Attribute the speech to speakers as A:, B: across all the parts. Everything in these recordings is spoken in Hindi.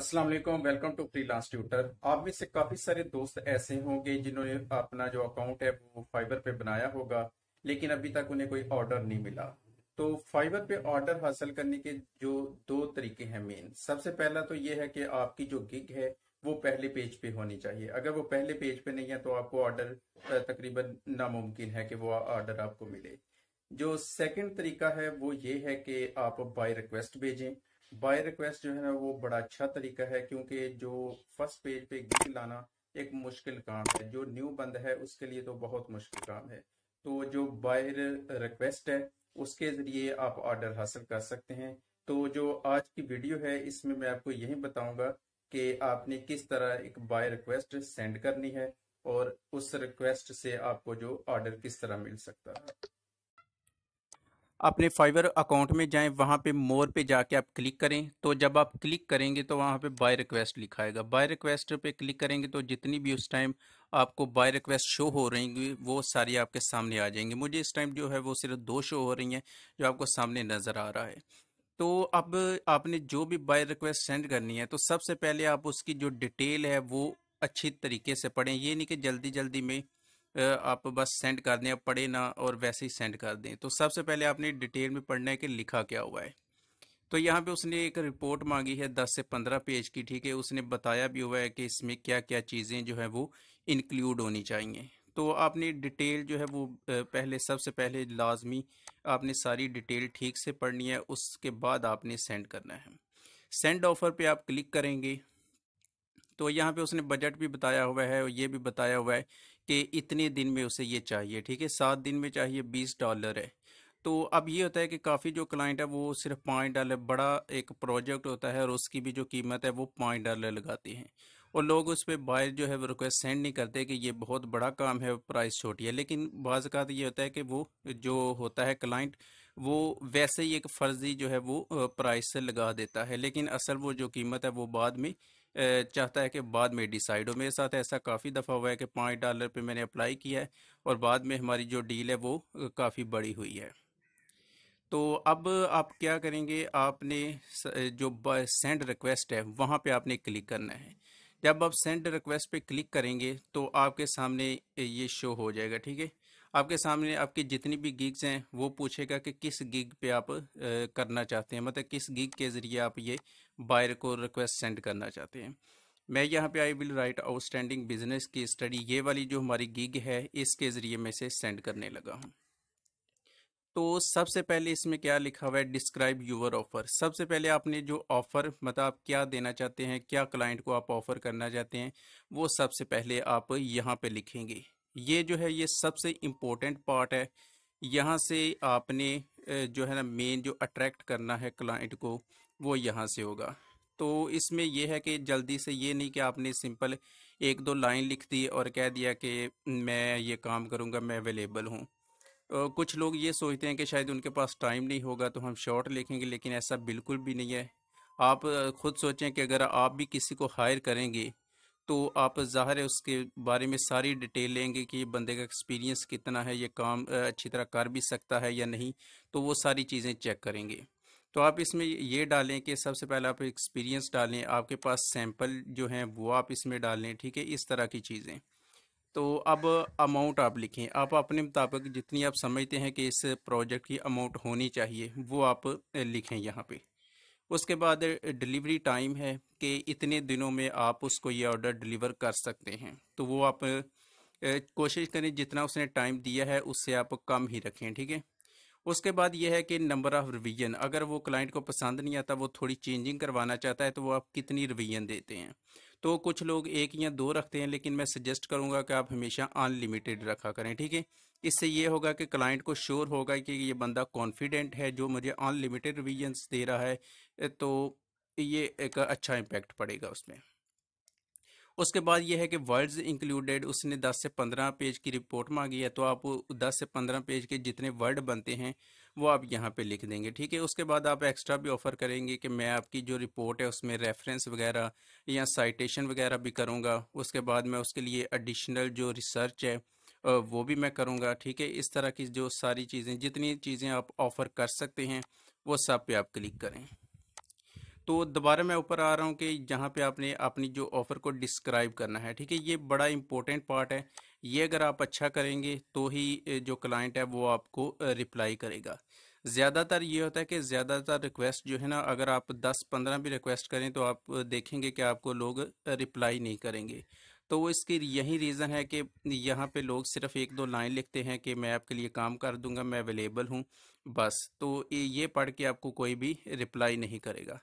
A: अस्सलाम वालेकुम वेलकम टू फ्रीलांस ट्यूटर आप में से काफी सारे दोस्त ऐसे होंगे जिन्होंने अपना जो अकाउंट है वो फाइबर पे बनाया होगा लेकिन अभी तक उन्हें कोई ऑर्डर नहीं मिला तो फाइबर पे ऑर्डर हासिल करने के जो दो तरीके हैं मेन सबसे पहला तो ये है कि आपकी जो गिग है वो पहले पेज पे होनी चाहिए अगर वो पहले पेज पे नहीं है तो आपको ऑर्डर तकरीबन नामुमकिन है कि वो ऑर्डर आपको मिले जो सेकेंड तरीका है वो ये है कि आप बाय रिक्वेस्ट भेजें बाय रिक्वेस्ट जो है ना वो बड़ा अच्छा तरीका है क्योंकि जो फर्स्ट पेज पे गिग लाना एक मुश्किल काम है जो न्यू बंद है उसके लिए तो बहुत मुश्किल काम है तो जो बाय रिक्वेस्ट है उसके जरिए आप ऑर्डर हासिल कर सकते हैं तो जो आज की वीडियो है इसमें मैं आपको यही बताऊंगा कि आपने किस तरह एक बाय रिक्वेस्ट सेंड करनी है और उस रिक्वेस्ट से आपको जो ऑर्डर किस तरह मिल सकता है अपने फाइवर अकाउंट में जाएं वहाँ पे मोर पे जाके आप क्लिक करें तो जब आप क्लिक करेंगे तो वहाँ पे बाय रिक्वेस्ट लिखाएगा बाय रिक्वेस्ट पे क्लिक करेंगे तो जितनी भी उस टाइम आपको बाय रिक्वेस्ट शो हो रही है वो सारी आपके सामने आ जाएंगी मुझे इस टाइम जो है वो सिर्फ दो शो हो रही हैं जो आपको सामने नज़र आ रहा है तो अब आपने जो भी बाय रिक्वेस्ट सेंड करनी है तो सबसे पहले आप उसकी जो डिटेल है वो अच्छी तरीके से पढ़ें ये नहीं कि जल्दी जल्दी में आप बस सेंड कर दें पढ़े ना और वैसे ही सेंड कर दें तो सबसे पहले आपने डिटेल में पढ़ना है कि लिखा क्या हुआ है तो यहाँ पे उसने एक रिपोर्ट मांगी है दस से पंद्रह पेज की ठीक है उसने बताया भी हुआ है कि इसमें क्या क्या चीज़ें जो है वो इंक्लूड होनी चाहिए तो आपने डिटेल जो है वो पहले सबसे पहले लाजमी आपने सारी डिटेल ठीक से पढ़नी है उसके बाद आपने सेंड करना है सेंड ऑफ़र पे आप क्लिक करेंगे तो यहाँ पे उसने बजट भी बताया हुआ है और ये भी बताया हुआ है कि इतने दिन में उसे ये चाहिए ठीक है सात दिन में चाहिए बीस डॉलर है तो अब ये होता है कि काफ़ी जो क्लाइंट है वो सिर्फ पाँच डॉलर बड़ा एक प्रोजेक्ट होता है और उसकी भी जो कीमत है वो पाँच डॉलर लगाती हैं और लोग उस पर बाहर जो है वो रिक्वेस्ट सेंड नहीं करते कि ये बहुत बड़ा काम है प्राइस छोटी है लेकिन बाज़ का ये होता है कि वो जो होता है क्लाइंट वो वैसे ही एक फ़र्जी जो है वो प्राइस से लगा देता है लेकिन असल वो जो कीमत है वो बाद में चाहता है कि बाद में डिसाइड हो मेरे साथ ऐसा काफ़ी दफ़ा हुआ है कि पाँच डॉलर पे मैंने अप्लाई किया है और बाद में हमारी जो डील है वो काफ़ी बड़ी हुई है तो अब आप क्या करेंगे आपने जो सेंड रिक्वेस्ट है वहाँ पे आपने क्लिक करना है जब आप सेंड रिक्वेस्ट पे क्लिक करेंगे तो आपके सामने ये शो हो जाएगा ठीक है आपके सामने आपकी जितनी भी गिग्स हैं वो पूछेगा कि किस गिग पे आप आ, करना चाहते हैं मतलब किस गिग के ज़रिए आप ये बायर को रिक्वेस्ट सेंड करना चाहते हैं मैं यहाँ पे I will write outstanding business की स्टडी ये वाली जो हमारी गिग है इसके ज़रिए मैं इसे सेंड करने लगा हूँ तो सबसे पहले इसमें क्या लिखा हुआ है डिस्क्राइब यूवर ऑफ़र सबसे पहले आपने जो ऑफ़र मतलब आप क्या देना चाहते हैं क्या क्लाइंट को आप ऑफ़र करना चाहते हैं वो सबसे पहले आप यहाँ पे लिखेंगे ये जो है ये सबसे इम्पोर्टेंट पार्ट है यहाँ से आपने जो है ना मेन जो अट्रैक्ट करना है क्लाइंट को वो यहाँ से होगा तो इसमें यह है कि जल्दी से ये नहीं कि आपने सिंपल एक दो लाइन लिख दी और कह दिया कि मैं ये काम करूँगा मैं अवेलेबल हूँ कुछ लोग ये सोचते हैं कि शायद उनके पास टाइम नहीं होगा तो हम शॉर्ट लिखेंगे लेकिन ऐसा बिल्कुल भी नहीं है आप ख़ुद सोचें कि अगर आप भी किसी को हायर करेंगे तो आप ज़ाहिर है उसके बारे में सारी डिटेल लेंगे कि बंदे का एक्सपीरियंस कितना है ये काम अच्छी तरह कर भी सकता है या नहीं तो वो सारी चीज़ें चेक करेंगे तो आप इसमें ये डालें कि सबसे पहले आप एक्सपीरियंस डालें आपके पास सैंपल जो हैं वो आप इसमें डालें ठीक है इस तरह की चीज़ें तो अब अमाउंट आप लिखें आप अपने मुताबिक जितनी आप समझते हैं कि इस प्रोजेक्ट की अमाउंट होनी चाहिए वो आप लिखें यहाँ पर उसके बाद डिलीवरी टाइम है कि इतने दिनों में आप उसको ये ऑर्डर डिलीवर कर सकते हैं तो वो आप कोशिश करें जितना उसने टाइम दिया है उससे आप कम ही रखें ठीक है उसके बाद यह है कि नंबर ऑफ़ रिवीजन अगर वो क्लाइंट को पसंद नहीं आता वो थोड़ी चेंजिंग करवाना चाहता है तो वो आप कितनी रिवीजन देते हैं तो कुछ लोग एक या दो रखते हैं लेकिन मैं सजेस्ट करूंगा कि आप हमेशा अनलिमिटेड रखा करें ठीक है इससे ये होगा कि क्लाइंट को श्योर होगा कि ये बंदा कॉन्फिडेंट है जो मुझे अनलिमिटेड रिविजन्स दे रहा है तो ये एक अच्छा इम्पेक्ट पड़ेगा उसमें उसके बाद ये है कि वर्ड्स इंक्लूडेड उसने 10 से 15 पेज की रिपोर्ट मांगी है तो आप 10 से 15 पेज के जितने वर्ड बनते हैं वो आप यहाँ पे लिख देंगे ठीक है उसके बाद आप एक्स्ट्रा भी ऑफ़र करेंगे कि मैं आपकी जो रिपोर्ट है उसमें रेफरेंस वगैरह या साइटेशन वगैरह भी करूँगा उसके बाद मैं उसके लिए एडिशनल जो रिसर्च है वो भी मैं करूँगा ठीक है इस तरह की जो सारी चीज़ें जितनी चीज़ें आप ऑफ़र कर सकते हैं वो सब पे आप क्लिक करें तो दोबारा मैं ऊपर आ रहा हूँ कि जहाँ पे आपने अपनी जो ऑफ़र को डिस्क्राइब करना है ठीक है ये बड़ा इंपॉर्टेंट पार्ट है ये अगर आप अच्छा करेंगे तो ही जो क्लाइंट है वो आपको रिप्लाई करेगा ज़्यादातर ये होता है कि ज़्यादातर रिक्वेस्ट जो है ना अगर आप 10-15 भी रिक्वेस्ट करें तो आप देखेंगे कि आपको लोग रिप्लाई नहीं करेंगे तो वो इसके यही रीज़न है कि यहाँ पे लोग सिर्फ एक दो लाइन लिखते हैं कि मैं आपके लिए काम कर दूंगा मैं अवेलेबल हूँ बस तो ये पढ़ के आपको कोई भी रिप्लाई नहीं करेगा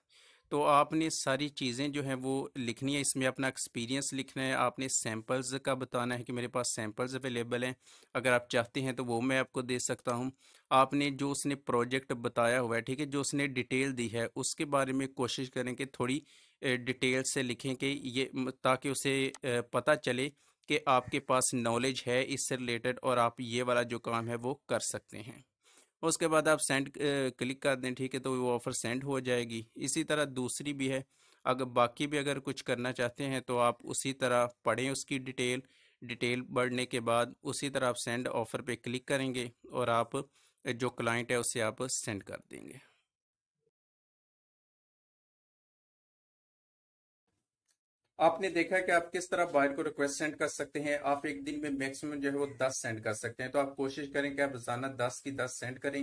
A: तो आपने सारी चीज़ें जो हैं वो लिखनी है इसमें अपना एक्सपीरियंस लिखना है आपने सैम्पल्स का बताना है कि मेरे पास सैम्पल्स अवेलेबल हैं अगर आप चाहते हैं तो वो मैं आपको दे सकता हूँ आपने जो उसने प्रोजेक्ट बताया हुआ है ठीक है जो उसने डिटेल दी है उसके बारे में कोशिश करें कि थोड़ी डिटेल से लिखें कि ये ताकि उसे पता चले कि आपके पास नॉलेज है इससे रिलेटेड और आप ये वाला जो काम है वो कर सकते हैं उसके बाद आप सेंड क्लिक कर दें ठीक है तो वो ऑफ़र सेंड हो जाएगी इसी तरह दूसरी भी है अगर बाकी भी अगर कुछ करना चाहते हैं तो आप उसी तरह पढ़ें उसकी डिटेल डिटेल बढ़ने के बाद उसी तरह आप सेंड ऑफ़र पे क्लिक करेंगे और आप जो क्लाइंट है उसे आप सेंड कर देंगे आपने देखा कि आप किस तरह बायर को रिक्वेस्ट सेंड कर सकते हैं आप एक दिन में मैक्सिमम जो है वो दस सेंड कर सकते हैं तो आप कोशिश करें कि आप रोजाना दस की दस सेंड करें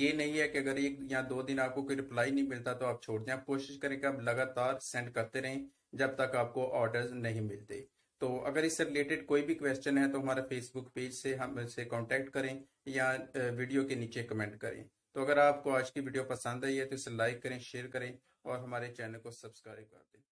A: ये नहीं है कि अगर एक या दो दिन आपको कोई रिप्लाई नहीं मिलता तो आप छोड़ दें आप कोशिश करें कि आप लगातार सेंड करते रहें जब तक आपको ऑर्डर नहीं मिलते तो अगर इससे रिलेटेड कोई भी क्वेश्चन है तो हमारे फेसबुक पेज से हम इसे कॉन्टेक्ट करें या वीडियो के नीचे कमेंट करें तो अगर आपको आज की वीडियो पसंद आई है तो इसे लाइक करें शेयर करें और हमारे चैनल को सब्सक्राइब कर दें